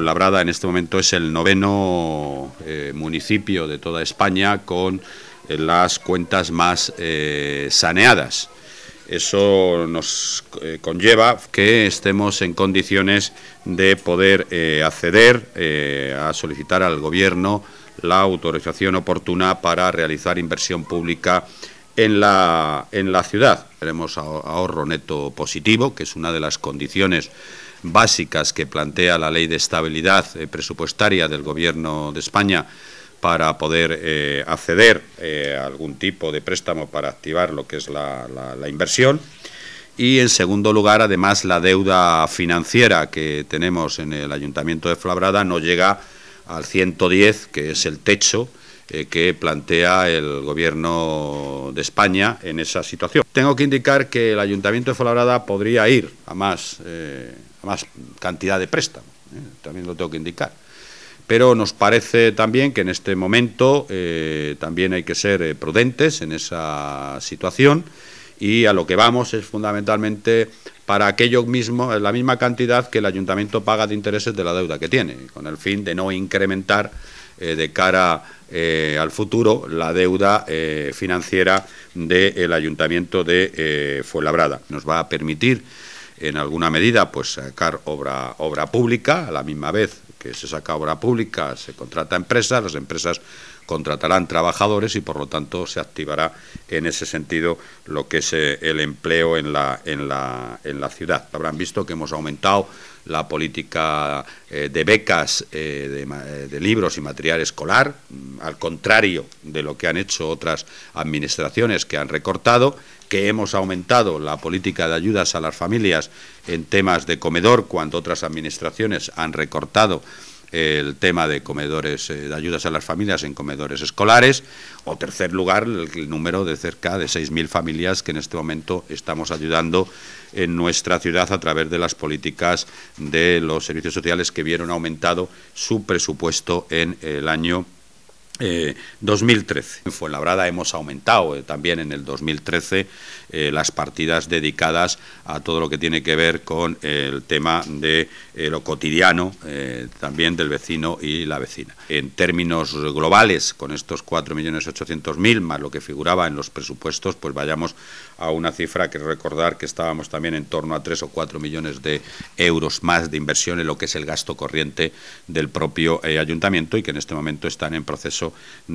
labrada en este momento es el noveno eh, municipio de toda España con eh, las cuentas más eh, saneadas. Eso nos conlleva que estemos en condiciones de poder acceder a solicitar al Gobierno la autorización oportuna para realizar inversión pública en la, en la ciudad. Tenemos ahorro neto positivo, que es una de las condiciones básicas que plantea la Ley de Estabilidad eh, Presupuestaria del Gobierno de España para poder eh, acceder eh, a algún tipo de préstamo para activar lo que es la, inversión. Y en segundo lugar, además, la deuda financiera que tenemos en el Ayuntamiento de Flabrada no llega al 110, que es el techo que plantea el Gobierno de España en esa situación. Tengo que indicar que el Ayuntamiento de Flabrada podría ir a más más cantidad de préstamo, ¿eh? también lo tengo que indicar. Pero nos parece también que en este momento eh, también hay que ser eh, prudentes en esa situación y a lo que vamos es fundamentalmente para aquello mismo, la misma cantidad que el ayuntamiento paga de intereses de la deuda que tiene, con el fin de no incrementar de cara al futuro la deuda financiera del ayuntamiento de Fuenlabrada. Nos va a permitir en alguna medida pues sacar obra, pública, a la misma vez que se saca obra pública se contrata empresas, las empresas contratarán trabajadores y por lo tanto se activará en ese sentido lo que es eh, el empleo en la, ciudad. Habrán visto que hemos aumentado la política eh, de becas eh, de, libros y material escolar, mm, al contrario de lo que han hecho otras administraciones que han recortado que hemos aumentado la política de ayudas a las familias en temas de comedor cuando otras administraciones han recortado el tema de comedores, eh, de ayudas a las familias en comedores escolares, o tercer lugar, el número de cerca de 6.000 familias que en este momento estamos ayudando en nuestra ciudad a través de las políticas de los servicios sociales que vieron aumentado su presupuesto en el año eh, 2013. En Fuenlabrada hemos aumentado eh, también en el 2013 eh, las partidas dedicadas a todo lo que tiene que ver con el tema de eh, lo cotidiano también del vecino y la vecina. En términos globales, con estos 4.800.000 más lo que figuraba en los presupuestos, pues vayamos a una cifra que recordar que estábamos también en torno a 3 o 4 millones de euros más de inversión en lo que es el gasto corriente del propio ayuntamiento y que en este momento están en proceso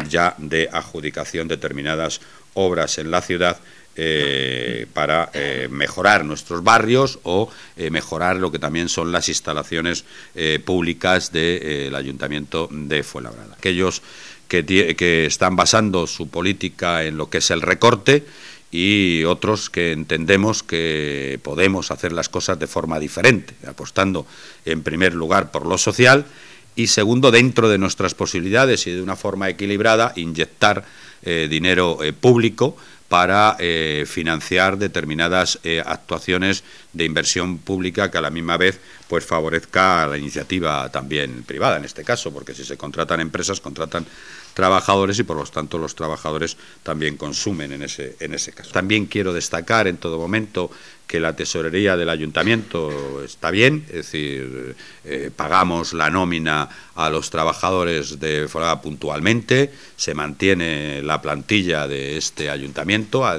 ya de adjudicación determinadas obras en la ciudad eh, para eh, mejorar nuestros barrios o eh, mejorar lo que también son las instalaciones públicas del Ayuntamiento de Fuenlabrada. Aquellos que están basando su política en lo que es el recorte y otros que entendemos que podemos hacer las cosas de forma diferente, apostando en primer lugar por lo social y segundo, dentro de nuestras posibilidades y de una forma equilibrada, inyectar eh, dinero eh, público para eh, financiar determinadas actuaciones de inversión pública que a la misma vez pues favorezca la iniciativa también privada en este caso, porque si se contratan empresas, contratan trabajadores y por lo tanto los trabajadores también consumen en ese, en ese caso. También quiero destacar en todo momento que la tesorería del ayuntamiento está bien, es decir, eh, pagamos la nómina a los trabajadores de forma puntualmente, se mantiene la plantilla de este ayuntamiento, a,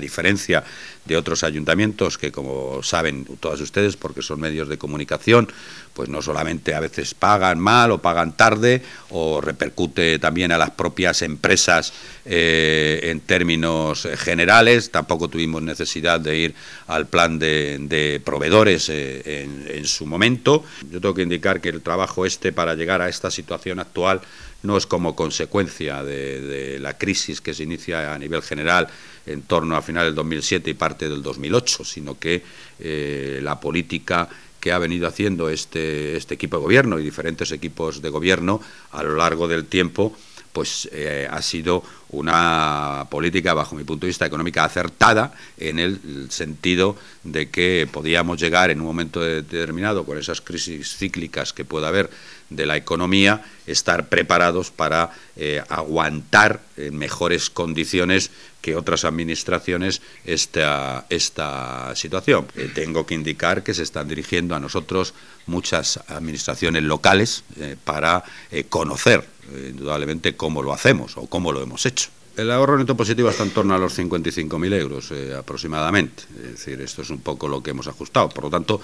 diferencia de otros ayuntamientos que, como saben todas ustedes, porque son medios de comunicación, pues no solamente a veces pagan mal o pagan tarde, o repercute también a las propias empresas eh, en términos generales. Tampoco tuvimos necesidad de ir al plan de, proveedores eh, en, su momento. Yo tengo que indicar que el trabajo este para llegar a esta situación actual no es como consecuencia de, la crisis que se inicia a nivel general en torno a final del 2007 y parte del 2008, sino que eh, la política que ha venido haciendo este, este equipo de gobierno y diferentes equipos de gobierno a lo largo del tiempo pues eh, ha sido una política, bajo mi punto de vista, económica acertada en el sentido de que podíamos llegar en un momento determinado con esas crisis cíclicas que pueda haber de la economía, estar preparados para eh, aguantar en eh, mejores condiciones que otras administraciones esta, esta situación. Eh, tengo que indicar que se están dirigiendo a nosotros muchas administraciones locales para conocer, indudablemente, cómo lo hacemos o cómo lo hemos hecho. El ahorro neto positivo está en torno a los 55.000 euros eh, aproximadamente. Es decir, esto es un poco lo que hemos ajustado. Por lo tanto,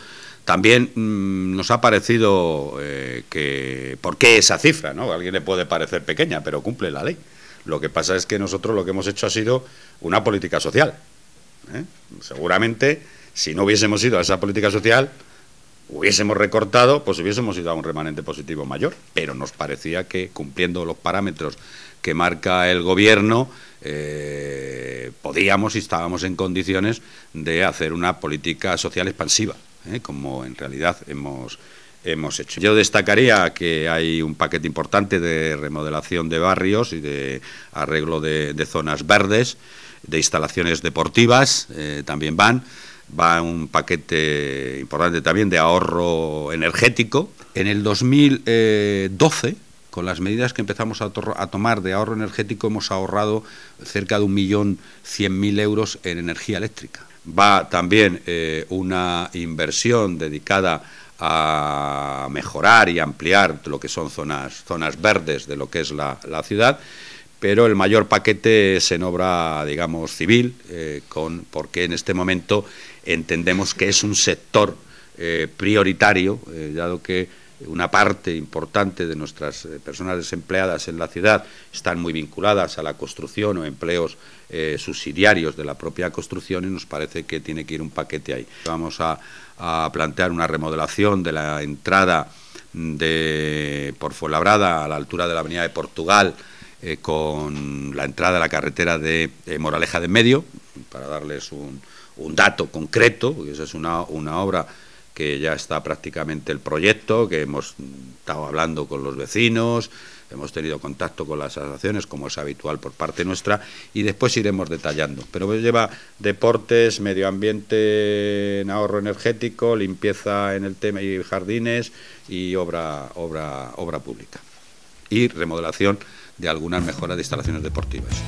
también mm, nos ha parecido eh, que... ¿Por qué esa cifra? ¿no? A alguien le puede parecer pequeña, pero cumple la ley. Lo que pasa es que nosotros lo que hemos hecho ha sido una política social. ¿eh? Seguramente, si no hubiésemos ido a esa política social, hubiésemos recortado, pues hubiésemos ido a un remanente positivo mayor. Pero nos parecía que cumpliendo los parámetros que marca el gobierno, eh, podíamos y estábamos en condiciones de hacer una política social expansiva, ¿eh? como en realidad hemos, hemos hecho. Yo destacaría que hay un paquete importante de remodelación de barrios y de arreglo de, zonas verdes, de instalaciones deportivas, eh, también van. Va un paquete importante también de ahorro energético. En el 2012, con las medidas que empezamos a, tomar de ahorro energético hemos ahorrado cerca de un millón 1.100.000 euros en energía eléctrica. Va también eh, una inversión dedicada a mejorar y ampliar lo que son zonas, zonas verdes de lo que es la, ciudad, pero el mayor paquete es en obra, digamos, civil, eh, con, porque en este momento entendemos que es un sector eh, prioritario, dado que una parte importante de nuestras eh, personas desempleadas en la ciudad están muy vinculadas a la construcción o empleos eh, subsidiarios de la propia construcción y nos parece que tiene que ir un paquete ahí. Vamos a, plantear una remodelación de la entrada de por Fuenlabrada a la altura de la avenida de Portugal eh, con la entrada a la carretera de Moraleja de Medio, para darles un, dato concreto, porque esa es una, una obra que ya está prácticamente el proyecto, que hemos estado hablando con los vecinos, hemos tenido contacto con las asociaciones, como es habitual por parte nuestra, y después iremos detallando. Pero lleva deportes, medio ambiente en ahorro energético, limpieza en el tema y jardines y obra, obra, obra pública. Y remodelación de algunas mejoras de instalaciones deportivas.